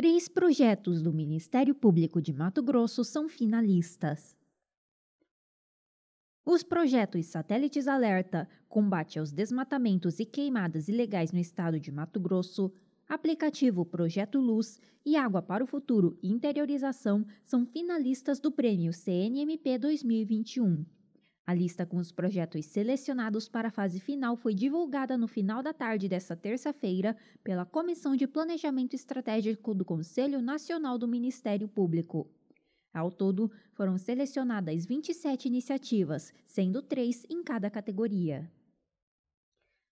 Três projetos do Ministério Público de Mato Grosso são finalistas. Os projetos Satélites Alerta, Combate aos Desmatamentos e Queimadas Ilegais no Estado de Mato Grosso, Aplicativo Projeto Luz e Água para o Futuro Interiorização são finalistas do Prêmio CNMP 2021. A lista com os projetos selecionados para a fase final foi divulgada no final da tarde desta terça-feira pela Comissão de Planejamento Estratégico do Conselho Nacional do Ministério Público. Ao todo, foram selecionadas 27 iniciativas, sendo três em cada categoria.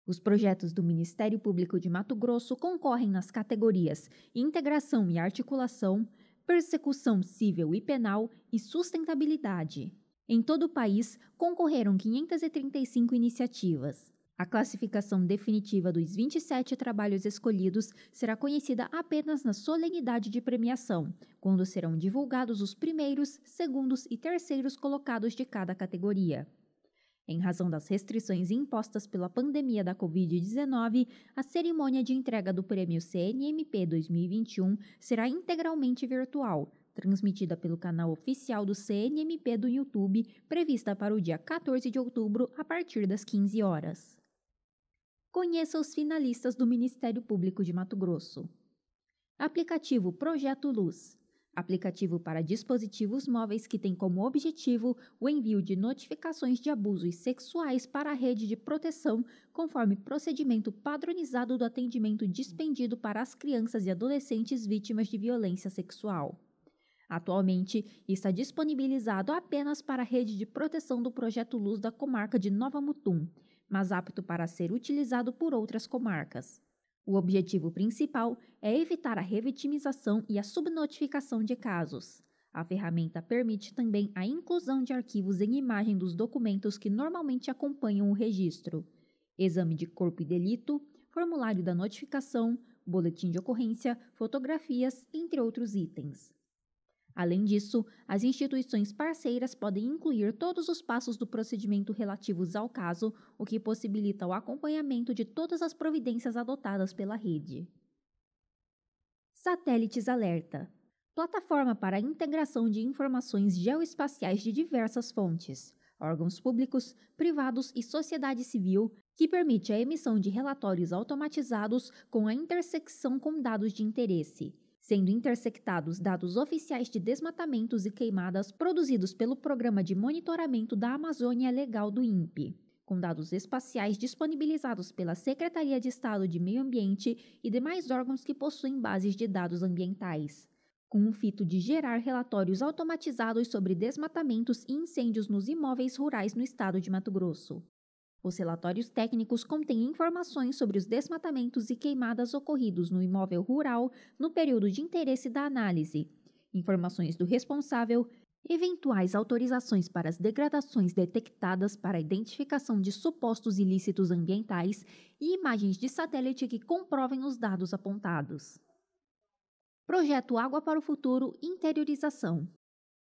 Os projetos do Ministério Público de Mato Grosso concorrem nas categorias Integração e Articulação, Persecução Civil e Penal e Sustentabilidade. Em todo o país, concorreram 535 iniciativas. A classificação definitiva dos 27 trabalhos escolhidos será conhecida apenas na solenidade de premiação, quando serão divulgados os primeiros, segundos e terceiros colocados de cada categoria. Em razão das restrições impostas pela pandemia da Covid-19, a cerimônia de entrega do prêmio CNMP 2021 será integralmente virtual, transmitida pelo canal oficial do CNMP do YouTube, prevista para o dia 14 de outubro, a partir das 15 horas. Conheça os finalistas do Ministério Público de Mato Grosso. Aplicativo Projeto Luz. Aplicativo para dispositivos móveis que tem como objetivo o envio de notificações de abusos sexuais para a rede de proteção, conforme procedimento padronizado do atendimento dispendido para as crianças e adolescentes vítimas de violência sexual. Atualmente está disponibilizado apenas para a rede de proteção do Projeto Luz da comarca de Nova Mutum, mas apto para ser utilizado por outras comarcas. O objetivo principal é evitar a revitimização e a subnotificação de casos. A ferramenta permite também a inclusão de arquivos em imagem dos documentos que normalmente acompanham o registro: exame de corpo e delito, formulário da notificação, boletim de ocorrência, fotografias, entre outros itens. Além disso, as instituições parceiras podem incluir todos os passos do procedimento relativos ao caso, o que possibilita o acompanhamento de todas as providências adotadas pela rede. Satélites Alerta plataforma para a integração de informações geoespaciais de diversas fontes, órgãos públicos, privados e sociedade civil, que permite a emissão de relatórios automatizados com a intersecção com dados de interesse sendo intersectados dados oficiais de desmatamentos e queimadas produzidos pelo Programa de Monitoramento da Amazônia Legal do INPE com dados espaciais disponibilizados pela Secretaria de Estado de Meio Ambiente e demais órgãos que possuem bases de dados ambientais. Com o fito de gerar relatórios automatizados sobre desmatamentos e incêndios nos imóveis rurais no estado de Mato Grosso. Os relatórios técnicos contêm informações sobre os desmatamentos e queimadas ocorridos no imóvel rural no período de interesse da análise, informações do responsável, eventuais autorizações para as degradações detectadas para a identificação de supostos ilícitos ambientais e imagens de satélite que comprovem os dados apontados. Projeto Água para o Futuro Interiorização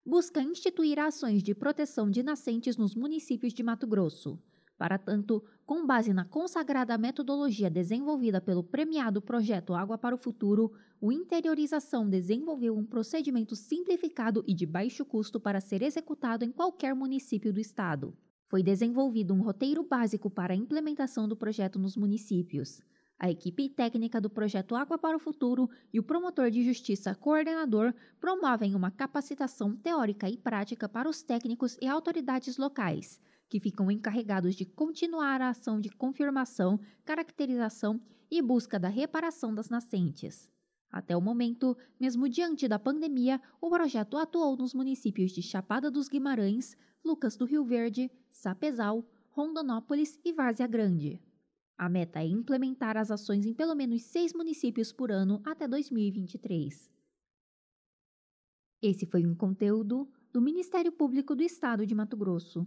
busca instituir ações de proteção de nascentes nos municípios de Mato Grosso. Para tanto, com base na consagrada metodologia desenvolvida pelo premiado projeto Água para o Futuro, o Interiorização desenvolveu um procedimento simplificado e de baixo custo para ser executado em qualquer município do estado. Foi desenvolvido um roteiro básico para a implementação do projeto nos municípios. A equipe técnica do projeto Água para o Futuro e o promotor de justiça coordenador promovem uma capacitação teórica e prática para os técnicos e autoridades locais que ficam encarregados de continuar a ação de confirmação, caracterização e busca da reparação das nascentes. Até o momento, mesmo diante da pandemia, o projeto atuou nos municípios de Chapada dos Guimarães, Lucas do Rio Verde, Sapezal, Rondonópolis e Várzea Grande. A meta é implementar as ações em pelo menos seis municípios por ano até 2023. Esse foi um conteúdo do Ministério Público do Estado de Mato Grosso.